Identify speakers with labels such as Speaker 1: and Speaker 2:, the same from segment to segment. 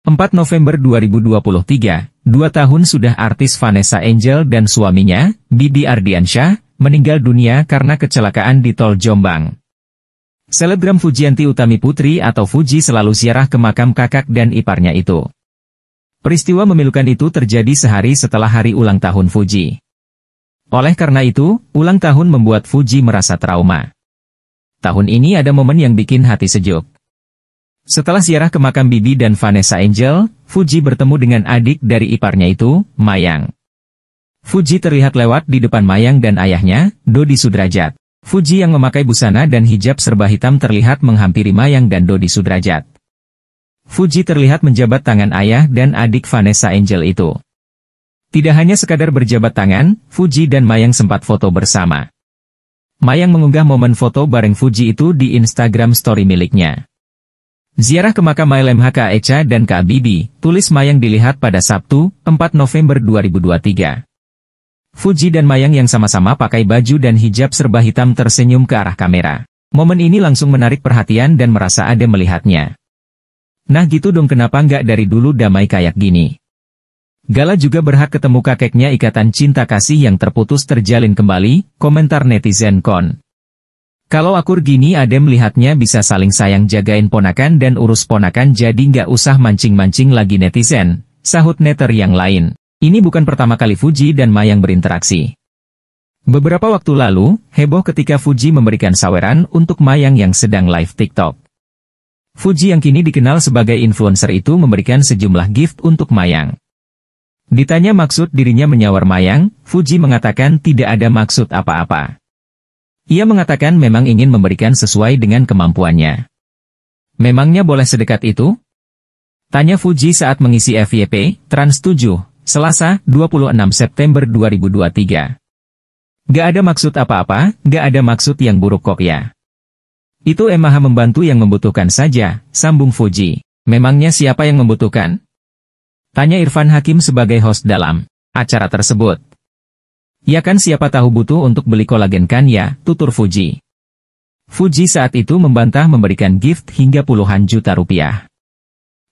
Speaker 1: 4 November 2023, dua tahun sudah artis Vanessa Angel dan suaminya, Bibi Ardiansyah, meninggal dunia karena kecelakaan di Tol Jombang. Selebgram Fujianti Utami Putri atau Fuji selalu ziarah ke makam kakak dan iparnya itu. Peristiwa memilukan itu terjadi sehari setelah hari ulang tahun Fuji. Oleh karena itu, ulang tahun membuat Fuji merasa trauma. Tahun ini ada momen yang bikin hati sejuk. Setelah ziarah ke makam Bibi dan Vanessa Angel, Fuji bertemu dengan adik dari iparnya itu, Mayang. Fuji terlihat lewat di depan Mayang dan ayahnya, Dodi Sudrajat. Fuji yang memakai busana dan hijab serba hitam terlihat menghampiri Mayang dan Dodi Sudrajat. Fuji terlihat menjabat tangan ayah dan adik Vanessa Angel itu. Tidak hanya sekadar berjabat tangan, Fuji dan Mayang sempat foto bersama. Mayang mengunggah momen foto bareng Fuji itu di Instagram story miliknya. Ziarah ke makam HK Echa dan Kak Bibi, tulis Mayang dilihat pada Sabtu, 4 November 2023. Fuji dan Mayang yang sama-sama pakai baju dan hijab serba hitam tersenyum ke arah kamera. Momen ini langsung menarik perhatian dan merasa ada melihatnya. Nah gitu dong kenapa nggak dari dulu damai kayak gini. Gala juga berhak ketemu kakeknya ikatan cinta kasih yang terputus terjalin kembali, komentar netizen kon. Kalau akur gini adem lihatnya bisa saling sayang jagain ponakan dan urus ponakan jadi nggak usah mancing-mancing lagi netizen, sahut netter yang lain. Ini bukan pertama kali Fuji dan Mayang berinteraksi. Beberapa waktu lalu, heboh ketika Fuji memberikan saweran untuk Mayang yang sedang live TikTok. Fuji yang kini dikenal sebagai influencer itu memberikan sejumlah gift untuk Mayang. Ditanya maksud dirinya menyawar Mayang, Fuji mengatakan tidak ada maksud apa-apa. Ia mengatakan memang ingin memberikan sesuai dengan kemampuannya. Memangnya boleh sedekat itu? Tanya Fuji saat mengisi FYP, Trans 7, Selasa, 26 September 2023. Gak ada maksud apa-apa, gak ada maksud yang buruk kok ya. Itu Emaha membantu yang membutuhkan saja, sambung Fuji. Memangnya siapa yang membutuhkan? Tanya Irfan Hakim sebagai host dalam acara tersebut. Ya kan siapa tahu butuh untuk beli kolagen kan ya, tutur Fuji. Fuji saat itu membantah memberikan gift hingga puluhan juta rupiah.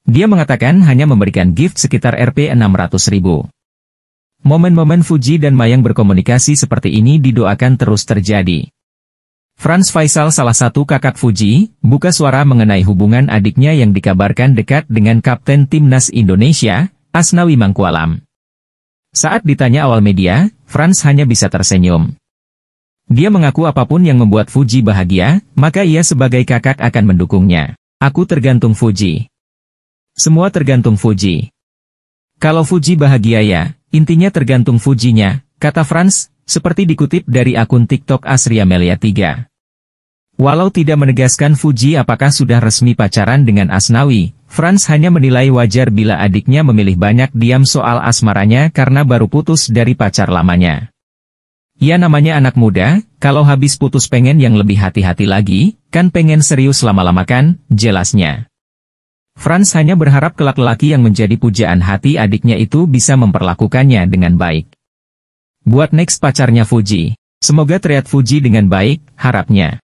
Speaker 1: Dia mengatakan hanya memberikan gift sekitar Rp 600 ribu. Momen-momen Fuji dan Mayang berkomunikasi seperti ini didoakan terus terjadi. Franz Faisal salah satu kakak Fuji, buka suara mengenai hubungan adiknya yang dikabarkan dekat dengan Kapten Timnas Indonesia, Asnawi Mangkualam. Saat ditanya awal media, Franz hanya bisa tersenyum. Dia mengaku apapun yang membuat Fuji bahagia, maka ia sebagai kakak akan mendukungnya. Aku tergantung Fuji. Semua tergantung Fuji. Kalau Fuji bahagia ya, intinya tergantung Fujinya, kata Franz, seperti dikutip dari akun TikTok Asria Melia 3. Walau tidak menegaskan Fuji apakah sudah resmi pacaran dengan Asnawi, Franz hanya menilai wajar bila adiknya memilih banyak diam soal asmaranya karena baru putus dari pacar lamanya. Ya namanya anak muda, kalau habis putus pengen yang lebih hati-hati lagi, kan pengen serius lama-lama kan, jelasnya. Franz hanya berharap kelak laki yang menjadi pujaan hati adiknya itu bisa memperlakukannya dengan baik. Buat next pacarnya Fuji. Semoga terlihat Fuji dengan baik, harapnya.